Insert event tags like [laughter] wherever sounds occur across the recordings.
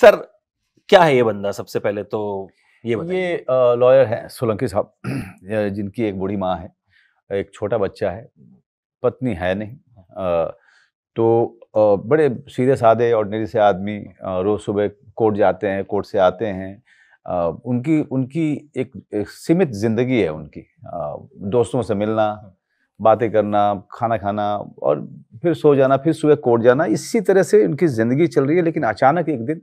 Sir क्या है ये बंदा सबसे पहले तो ये ये लॉयर है सोलंकी साहब [clears throat] जिनकी एक बूढ़ी माँ है एक छोटा बच्चा है पत्नी है नहीं आ, तो आ, बड़े सीधे साधे ऑर्डनरी से आदमी रोज़ सुबह कोर्ट जाते हैं कोर्ट से आते हैं आ, उनकी उनकी एक, एक सीमित ज़िंदगी है उनकी दोस्तों से मिलना बातें करना खाना खाना और फिर सो जाना फिर सुबह कोर्ट जाना इसी तरह से उनकी ज़िंदगी चल रही है लेकिन अचानक एक दिन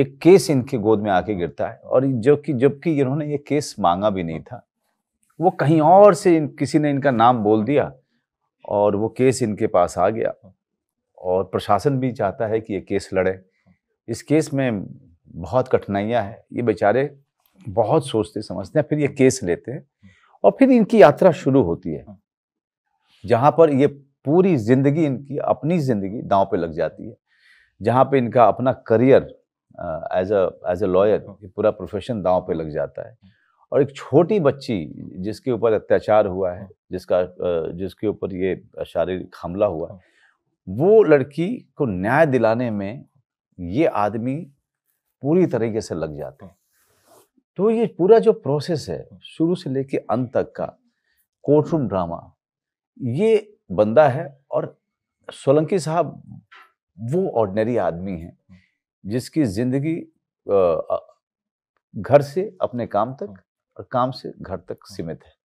एक केस इनके गोद में आके गिरता है और जो कि जबकि इन्होंने ये केस मांगा भी नहीं था वो कहीं और से इन, किसी ने इनका नाम बोल दिया और वो केस इनके पास आ गया और प्रशासन भी चाहता है कि ये केस लड़े इस केस में बहुत कठिनाइयाँ हैं ये बेचारे बहुत सोचते समझते हैं फिर ये केस लेते हैं और फिर इनकी यात्रा शुरू होती है जहाँ पर ये पूरी ज़िंदगी इनकी अपनी ज़िंदगी दांव पे लग जाती है जहाँ पे इनका अपना career as a as a lawyer ये पूरा प्रोफेशन दांव पे लग जाता है और एक छोटी बच्ची जिसके ऊपर अत्याचार हुआ है जिसका जिसके ऊपर ये शारीरिक हमला हुआ है वो लड़की को न्याय दिलाने में ये आदमी पूरी तरीके से लग जाते हैं तो ये पूरा जो प्रोसेस है शुरू से लेके अंत तक का कोर्टरूम ड्रामा ये बंदा है और सोलंकी साहब वो ऑर्डनरी आदमी हैं जिसकी जिंदगी घर से अपने काम तक हाँ। और काम से घर तक हाँ। सीमित है